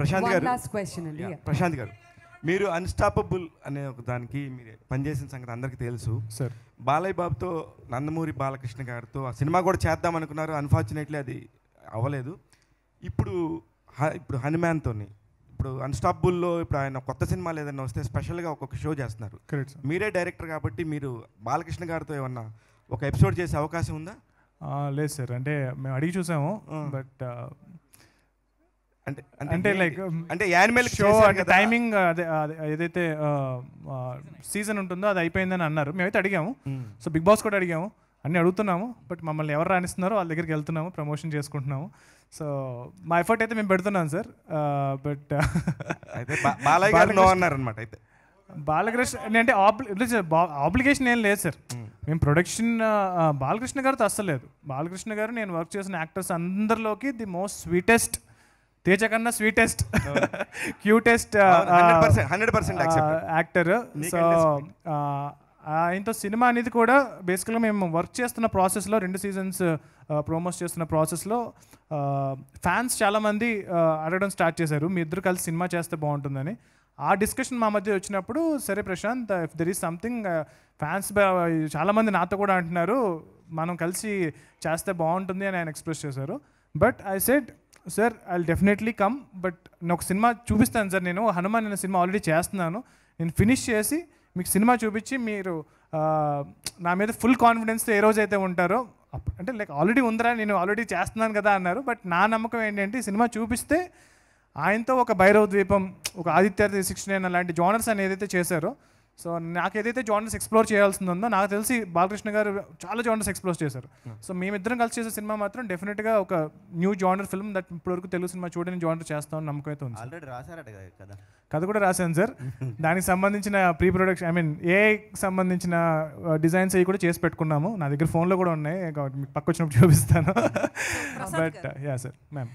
ప్రశాంత్ గారు ప్రశాంత్ గారు మీరు అన్స్టాపబుల్ అనే ఒక దానికి మీరు పనిచేసిన సంగతి అందరికీ తెలుసు సార్ బాలయ్య బాబుతో నందమూరి బాలకృష్ణ గారితో ఆ సినిమా కూడా చేద్దాం అనుకున్నారు అన్ఫార్చునేట్లీ అది అవ్వలేదు ఇప్పుడు ఇప్పుడు హనుమాన్తోని ఇప్పుడు అన్స్టాపబుల్లో ఇప్పుడు ఆయన కొత్త సినిమాలు ఏదైనా వస్తే స్పెషల్గా ఒక్కొక్క షో చేస్తున్నారు మీరే డైరెక్టర్ కాబట్టి మీరు బాలకృష్ణ గారితో ఏమన్నా ఒక ఎపిసోడ్ చేసే అవకాశం ఉందా లేదు సార్ అంటే మేము అడిగి చూసాము బట్ అంటే అంటే లైక్ um, అంటే యానిమల్ షో అంటే టైమింగ్ uh, uh, అదే ఏదైతే సీజన్ uh, ఉంటుందో అది అయిపోయిందని అన్నారు మేమైతే అడిగాము సో బిగ్ బాస్ కూడా అడిగాము అన్నీ అడుగుతున్నాము బట్ మమ్మల్ని ఎవరు రాణిస్తున్నారో వాళ్ళ దగ్గరికి వెళ్తున్నాము ప్రమోషన్ చేసుకుంటున్నాము సో మా ఎఫర్ట్ అయితే మేము పెడుతున్నాం సార్ బట్ అయితే గారు అయితే బాలకృష్ణ అంటే ఆప్లికేషన్ ఏం లేదు సార్ hmm. మేము ప్రొడక్షన్ బాలకృష్ణ గారితో అస్సలేదు బాలకృష్ణ గారు నేను వర్క్ చేసిన యాక్టర్స్ అందరిలోకి ది మోస్ట్ స్వీటెస్ట్ తేజ కన్నా sweetest cutest hundred percent actor so ఆయనతో సినిమా అనేది కూడా బేసికల్గా మేము వర్క్ చేస్తున్న ప్రాసెస్లో రెండు సీజన్స్ ప్రోమోస్ చేస్తున్న ప్రాసెస్లో ఫ్యాన్స్ చాలామంది అడగడం స్టార్ట్ చేశారు మీ ఇద్దరు కలిసి సినిమా చేస్తే బాగుంటుందని ఆ డిస్కషన్ మా మధ్య వచ్చినప్పుడు సరే Prashanth if there is something fans చాలామంది నాతో కూడా అంటున్నారు మనం కలిసి చేస్తే బాగుంటుంది అని ఆయన ఎక్స్ప్రెస్ చేశారు but I said sir I definitely come but నేను ఒక సినిమా చూపిస్తాను సార్ నేను హనుమాన్ అనే సినిమా ఆల్రెడీ చేస్తున్నాను నేను ఫినిష్ చేసి మీకు సినిమా చూపించి మీరు నా మీద ఫుల్ కాన్ఫిడెన్స్తో ఏ రోజు అయితే ఉంటారో అంటే లైక్ ఆల్రెడీ ఉందిరా నేను ఆల్రెడీ చేస్తున్నాను కదా అన్నారు బట్ నా నమ్మకం ఏంటంటే సినిమా చూపిస్తే ఆయనతో ఒక భైరవ ద్వీపం ఒక ఆదిత్య సిక్స్టీ నైన్ అలాంటి జానర్స్ అనేది అయితే చేశారో సో నాకు ఏదైతే జాండర్స్ ఎక్స్ప్లోర్ చేయాల్సిందో నాకు తెలిసి బాలకృష్ణ గారు చాలా జాండర్స్ ఎక్స్ప్లోర్ చేశారు hmm. సో మేమిద్దరం కలిసి చేసే సినిమా మాత్రం డెఫినెట్గా ఒక న్యూ జాండర్ ఫిల్మ్ దట్ ఇప్పటివరకు తెలుగు సినిమా చూడని జానర్ చేస్తామని నమ్మకం అయితే ఉంది ఆల్రెడీ రాశారట కథ కూడా రాశాను సార్ దానికి సంబంధించిన pre production I mean a సంబంధించిన డిజైన్స్ అవి కూడా చేసి పెట్టుకున్నాము నా దగ్గర ఫోన్లో కూడా ఉన్నాయి పక్క వచ్చినప్పుడు చూపిస్తాను బట్ యా సార్ మ్యామ్